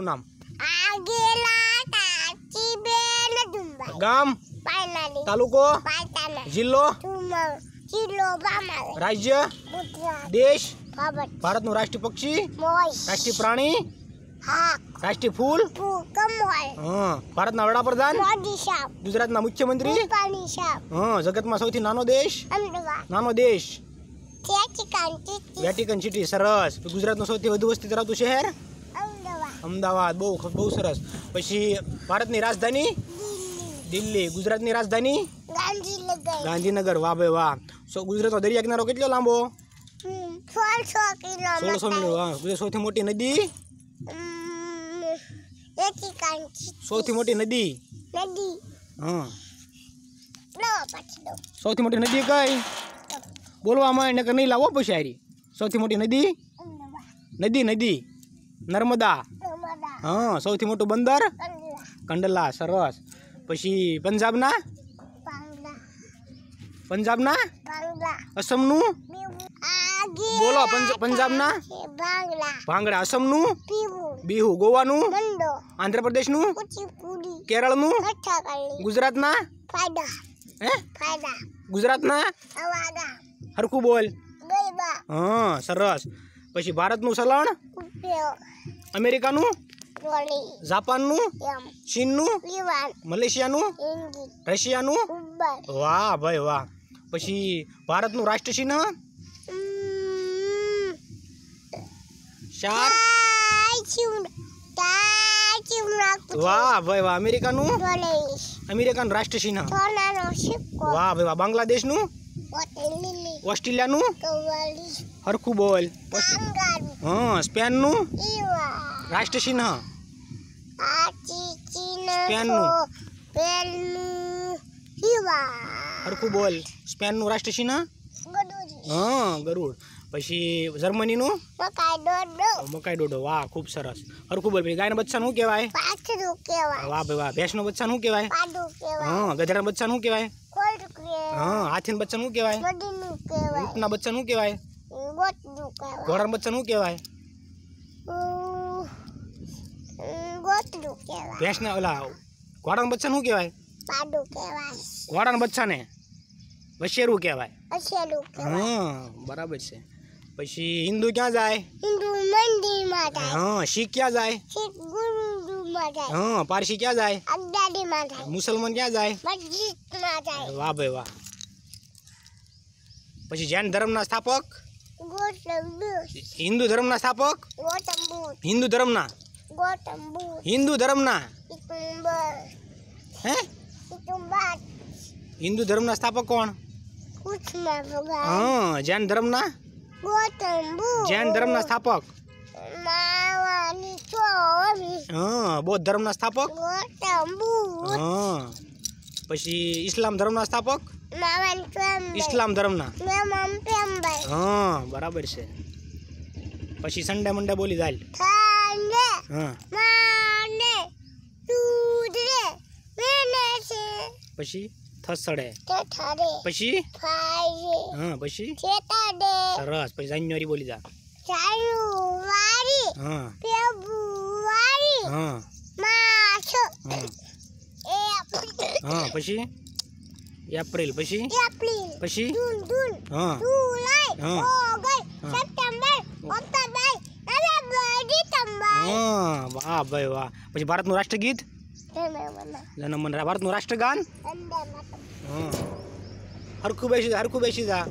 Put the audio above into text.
नाम ગામ તાલુકો જિલ્લો રાજ્ય દેશ ભારતનું રાષ્ટ્રીય પક્ષી રાષ્ટ્રીય પ્રાણી રાષ્ટ્રીય ફૂલ ભારતના વડાપ્રધાન ગુજરાતના મુખ્યમંત્રી હા જગતમાં સૌથી નાનો દેશ નાનો દેશ વેટિકન સિટી સરસ ગુજરાતનું સૌથી વધુ વસ્તી ધરાવતું શહેર અમદાવાદ બહુ બહુ સરસ પછી ભારતની રાજધાની દિલ્હી ગુજરાતની રાજધાની ગાંધીનગર વાહ ભાઈ વાહ સો ગુજરાતનો દરિયા કિનારો કેટલો લાંબો સોળસો કિલોમીટર સૌથી મોટી નદી સૌથી મોટી નદી હા સૌથી મોટી નદી કઈ બોલવા બોલવામાં નકર નહીં લાવો પછી સૌથી મોટી નદી નદી નદી નર્મદા હં સૌથી મોટું બંદર કંડલા સરસ પછી પંજાબના પંજાબના અસમનું બોલો પંજાબના ભાંગડા અસમનું બિહુ ગોવાનું આંધ્રપ્રદેશનું કેરળનું ગુજરાતના હે ગુજરાતના હરખું બોલ હં સરસ પછી ભારતનું સલણ અમેરિકાનું કોરિયા જાપાન નું ચીન નું મલેશિયા નું રશિયા નું વાહ ભાઈ વાહ પછી ભારત નું રાષ્ટ્રીય ધ્વજ શાર્ટ ડાચુમ વાહ ભાઈ વાહ અમેરિકા નું ડોલેર અમેરિકન રાષ્ટ્રીય ધ્વજ વાહ ભાઈ વાહ બાંગ્લાદેશ નું ઓસ્ટ્રેલિયા નું કોરિયા હરખું બોલ હા સ્પેનનું રાષ્ટ્રચિહ્ન સ્પેનનું હરખું બોલ સ્પેનનું રાષ્ટ્રચિહ્ન હા ગરુડ પછી જર્મનીનું મકાઈ ડોડો વાહ ખૂબ સરસ હરખું બોલ પછી ગાયના બચ્ચાનું શું કહેવાય વાહ ભાઈ વાહ ભેંસનું બચ્ચાનું શું કહેવાય હા ગધેડાના બચ્ચા શું કહેવાય હા હાથીના બચ્ચાનું શું કહેવાય ઊંટના બચ્ચાનું શું કહેવાય ગોતડું કહેવાય શું કહેવાય ગોતડું કહેવાય ભેંસના ઓલા ઘોડાનું બચ્ચાનું શું કહેવાય પાડું કહેવાય ઘોડાના બચ્ચાને વશેરું કહેવાય વશેરું હા બરાબર છે પછી હિન્દુ ક્યાં જાય હિન્દુ મંદિરમાં જાય હા શીખ ક્યાં જાય શીખ હા પારસી ક્યાં જાય અગદાડીમાં જાય મુસલમાન ક્યાં જાય મસ્જિદમાં જાય વાહ ભાઈ વાહ પછી જૈન ધર્મના સ્થાપક Gombu Hindu dharma setapak Gombu Hindu dharma Gombu Hindu dharma Itumbat Itumbat Hindu dharma setapak kauan Kuch mahuga Oh Jan dharma Gombu Jan dharma setapak Mama Niswami Oh Budi dharma setapak Gombu Oh Besi Islam dharma setapak ઇસ્લામ ધર્મના હા બરાબર છે પછી Sunday મંડે બોલી ચાલ હા પછી થસડે પછી હા પછી સરસ પછી જાન્યુઆરી બોલી જા હા હા હા પછી એપ્રિલ પછી એપ્રિલ પછી જૂન જૂન હા July August September October November December હા વાહ ભાઈ વાહ પછી ભારતનું રાષ્ટ્રગીત જનમન ભારતનું રાષ્ટ્રગાન હા હરખું બેસી જા હરખું બેસી જા